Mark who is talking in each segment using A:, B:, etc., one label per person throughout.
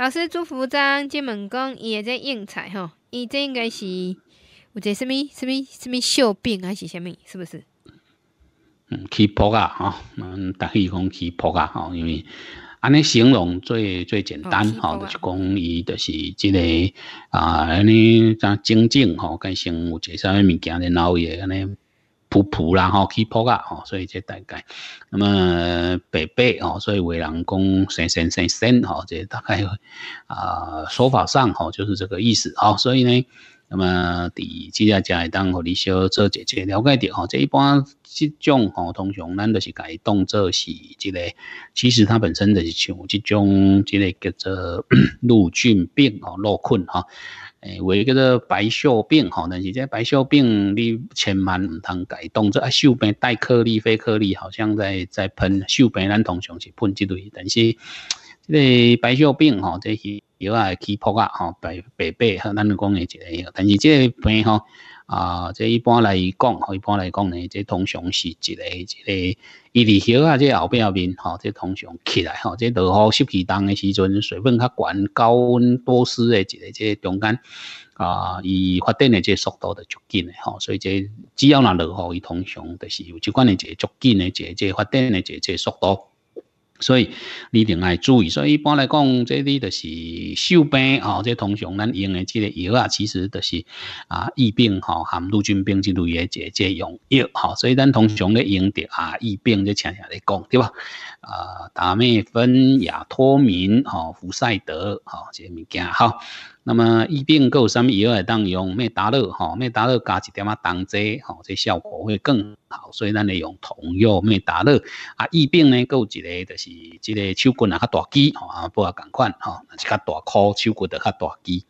A: 老师祝福张金门公也在应采吼，伊这应该是有者什物什物什物小病还是什物？是不是？嗯，起泡啊，哈，大家可以讲起泡啊，哈，因为安尼形容最最简单，哈，就是讲伊就是这个啊，安尼讲静静，吼，跟生物者啥物物件然后也安尼。噗噗，啦，吼，起泡啊吼，所以这大概，那么北北吼，所以为人公生生生生，吼，这大概啊，说法上吼就是这个意思，好，所以呢，那么第接下来当互你小这姐姐了解点，吼，这一般这种吼，通常咱都是解动作是即个，其实它本身就是像这种即个叫做 陆菌病，吼，落困吼。诶，有为叫做白血病吼，但是这白血病你千万毋通改动，这啊，锈病带颗粒、非颗粒，好像在在喷锈病，咱通常是喷这类，但是这个白血病吼，这是药啊起泡啊吼，白白白呵，咱讲的这个，但是这个病吼。啊，即一般来讲，一般来讲呢，即通常是一个一个伊伫休啊，即后壁面吼，即通常起来吼，即落雨湿气重的时阵，水分较悬，高温多湿的一个即中间啊，伊发展诶即速度就足紧诶吼，所以即只要若落雨伊通常就是有即款诶即足紧诶即即发展诶即即速度。所以你定要注意，所以一般来讲，这里就是锈病哦，即通常咱用的即个药啊，其实就是啊，疫病吼含陆军病之类的这这用药吼，所以咱通常咧用的啊，疫病就常常来讲，对吧？啊，达美芬、亚托明、吼福赛德，吼即物件哈。那么疫病佮有啥物药当用？咩达乐吼，咩达乐加一点仔当剂，吼，这效果会更好。所以咱来用铜药，咩达乐啊，疫病呢，佮有一个就是，即个手骨啊较大肌，啊，不啊，共款，吼，是较大箍手骨的较大肌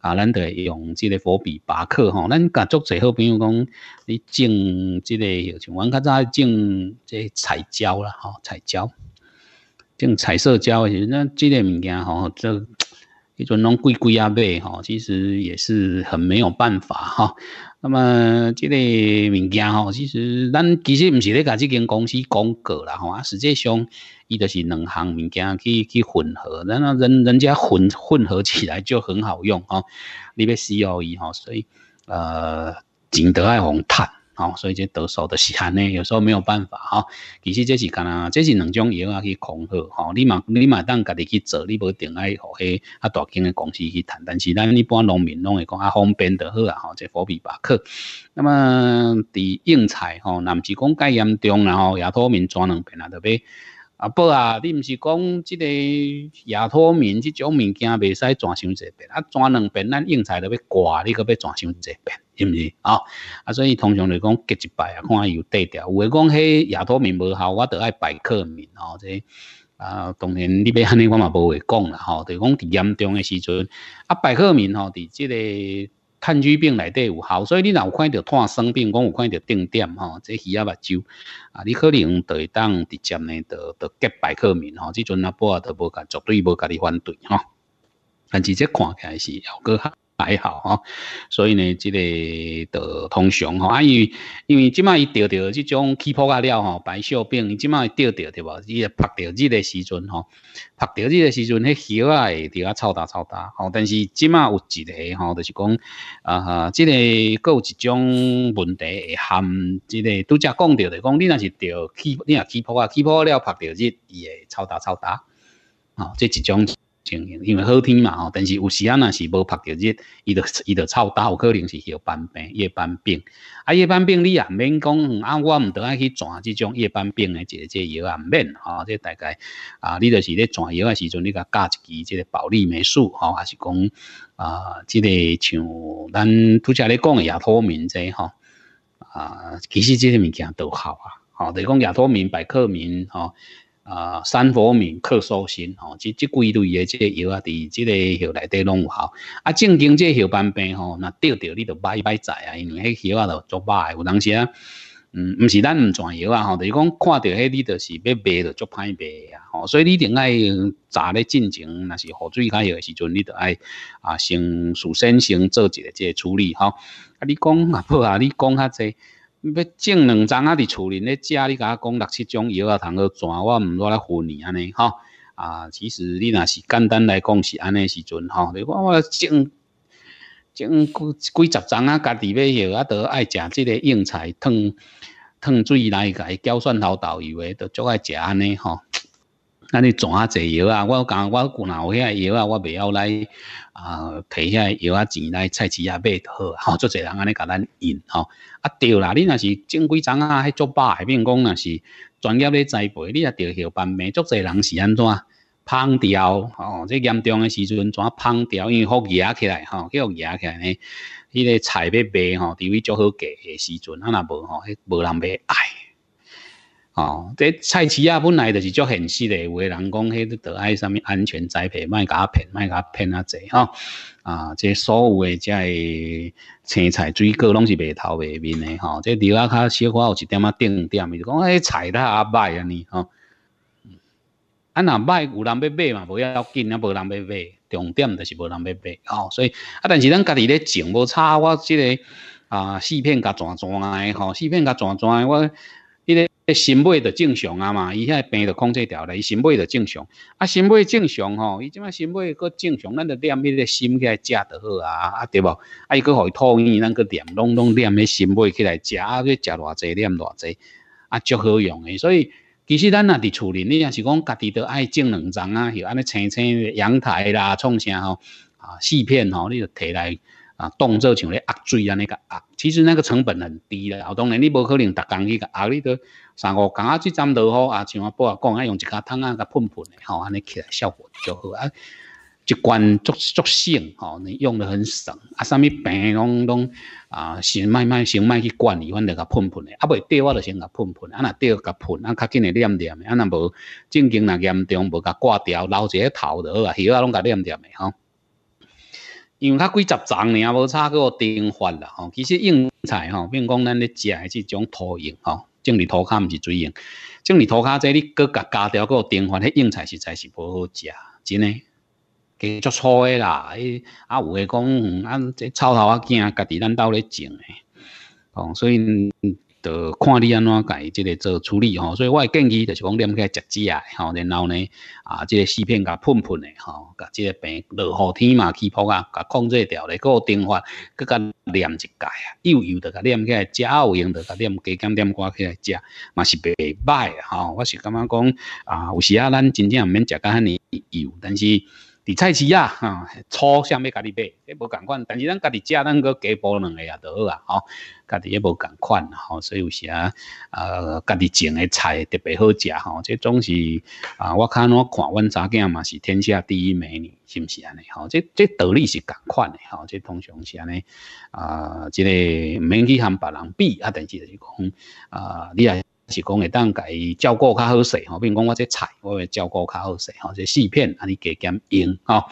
A: 啊，咱得用即个伏比巴克，吼，咱甲足侪好朋友讲，你种即个，像阮较早种即彩椒啦，吼，彩椒，种彩色椒的时阵，即个物件，吼，做。尊龙贵贵啊，贝哈，其实也是很没有办法哈。那么这个物件哈，其实咱其实唔是咧，甲只间公司讲个啦，好实际上，伊就是两行物件去去混合，那那人人家混混合起来就很好用哈。你要需要伊哈，所以呃，景得爱红炭。哦，所以这得手的时阵呢，有时候没有办法哈。其实这是干啊，这是两种药啊去恐吓。吼，你嘛你嘛当家己去做，你无定爱和迄啊大经的公司去谈。但是咱一般农民拢会讲啊方便就好啦。吼，这货比八克。那么，伫应采吼，男是讲介严重，然后亚托棉转两片啊，得呗。啊不啊，你毋是讲即个亚托敏即种物件未使转伤一遍，啊转两遍，咱用菜都要挂，你可要转伤一遍，是毋是啊？啊所以通常就讲隔一摆啊，看伊有对调。有诶讲迄亚托敏无效，我着爱百克敏哦。这啊，当然你要安尼，我嘛无话讲啦，吼。就讲伫严重诶时阵，啊百克敏吼，伫这个。炭疽病内底有效，所以你若有看到炭生病，讲有看到定点吼，这鱼仔目睭啊，你可能就会当直接呢，就就结百克明吼，即阵阿波都无甲绝对无甲哩反对吼，但是即看起来是犹过较。摆好吼所以呢即个著通常吼啊因为因为即卖伊钓着即种起泡啊了吼白小便伊即摆钓着对无伊会曝着日诶时阵吼曝着日诶时阵迄鱼仔会著较臭焦臭焦吼但是即卖有一个吼著是讲啊哈即个佫有一种问题会含即个拄则讲着著讲你若是著起你若起泡啊起泡了曝着日伊会臭焦臭焦吼即一种因为好天嘛吼，但是有时啊，若是无曝着日，伊就伊就臭到，有可能是血斑病、叶斑病。啊，叶斑病你啊免讲，啊，我毋得爱去转即种叶斑病的个这药啊毋免吼，这大概啊，你就是咧转药的时阵，你甲加一支即个保利霉素吼，还是讲啊，之个像咱拄则咧讲的亚托明这吼啊，其实即个物件都好啊，吼，比如讲亚托明、百克明吼。啊，三佛敏克苏新吼，即即几类诶，即个药啊，伫即个药内底拢有效。啊，正经即个药斑病吼，若钓着你着歹歹在啊，因为迄药啊都足卖，有当时啊，嗯，毋是咱毋全药啊吼，就是讲看着迄你着是要卖就足歹卖啊。吼，所以你一定爱早咧进前，若是水较开药时阵，你着爱啊，先事先先做一个即个处理吼。啊，你讲啊不啊，你讲较济。要种两丛啊，伫厝咧咧食，你甲我讲六七种药啊，通去转，我毋我来混你安尼吼。啊，其实你若是简单来讲是安尼时阵吼，你我我种种几几十丛啊，家己要啊都爱食即个蕹菜汤汤水来甲伊搅蒜头豆油诶，都足爱食安尼吼。那你怎啊坐药啊？我讲我旧那有遐药啊，我袂晓来啊，迄遐药啊钱来菜市啊买好，吼，足侪人安尼甲咱引吼。啊对啦，你若是正规种啊，迄作把比边讲若是专业咧栽培，你啊着学班，未足侪人是安怎烹调吼？这严重诶时阵怎烹调？因为后期起来吼，叫压起来呢，迄个菜要卖吼，除位足好价诶时阵，啊若无吼，迄无人卖哎。哦，这菜市啊，本来就是足现实的，有个人讲，迄都得爱上面安全栽培，卖甲骗，卖甲骗啊！侪吼。啊，这所有的这青菜、水果，拢是白头白面的哈。这地拉较小块有一点仔定点伊就讲，哎，菜它也卖啊呢，哦，啊若歹有人要买嘛，无要紧啊，无人要买，重点就是无人要买哦。所以啊，但是咱家己咧种，无差。我这个啊，四片加转转的，吼，四片加转转的，我。心脉就正常啊嘛，伊遐病就控制掉咧，伊心脉就正常。啊，心脉正常吼，伊即马心脉个正常，咱就念迄个心起来吃就好啊，啊对不？啊，伊个互伊通，伊咱个念拢拢念迄心脉起来吃，去吃偌济念偌济，啊，足好用的。所以其实咱若伫厝里，你要是讲家己都爱种两丛啊，又安尼青青阳台啦，创啥吼？啊，四片吼，你就摕来。啊，动作像咧压水安尼个压，其实那个成本很低啦。后当然你无可能逐工去压，你都三五工啊，只针就好啊。像我伯啊讲，啊，用一加桶啊，甲喷喷的，吼，安尼起来效果就好啊。一罐足足性，吼，你用得很省。啊，啥物病拢拢啊，先慢卖，先卖去管伊，反正甲喷喷的。啊，未吊我就先甲喷喷，啊若吊甲喷，啊较紧的念念的，啊若无正经若严重无甲挂掉，留一个头就好啊，鱼啊拢甲念念的吼。因为它几十层呢，无差个丁法啦。吼，其实蕹菜吼，并讲咱咧食系一种土用吼，种伫土骹毋是水用，种伫土卡，这里个加加条个丁法，迄蕹菜实在是无好食，真诶。几足粗诶啦，迄啊，有诶讲，啊即臭头仔囝家己咱兜咧种诶？吼，所以。就看你安怎伊即个做处理吼，所以我会建议就是讲，念起食食啊，吼，然后呢，啊，即个四片甲喷喷的吼，甲即个病，落雨天嘛，起泡啊，甲控制掉咧，有定法，佮甲念一改啊，幼幼的甲念起来，食有用的甲念加减点挂起来食，嘛是袂歹啊，吼，我是感觉讲啊，有时啊，咱真正毋免食甲遐尼幼，但是。伫菜市呀，哈，粗想要家己买，你无共款。但是咱家己食，咱个加补两个也得啊，吼，家己也无共款，吼。所以有时啊，呃，家己种诶菜特别好食，吼。这总是啊，我看我看阮查囝嘛是天下第一美女，是毋是安尼？吼，这这道理是共款诶，吼。这通常是安尼，啊，即个免去含别人比，啊，但是就是讲啊，你啊。是讲会当甲伊照顾较好势吼，比如讲我这菜，我会照顾较好势吼，这四片，安尼加减用啊，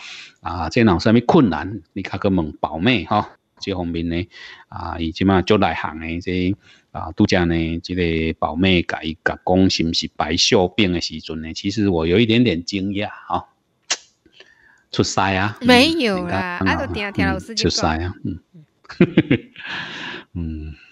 A: 啊，即哪啥物困难，你较去问宝妹吼，这方面呢，啊，以前嘛做内行诶，即啊，杜则呢，即个宝妹伊甲讲是毋是白血病诶时阵呢，其实我有一点点惊讶吼。出塞啊，没有啦，阿都听听老师，出塞啊，嗯，呵呵呵，嗯。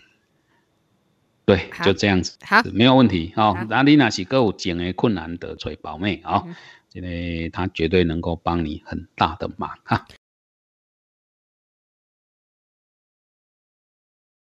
A: 对，就这样子，好，没有问题啊。那你那是购物前的困难得罪宝妹啊，因为他绝对能够帮你很大的忙啊。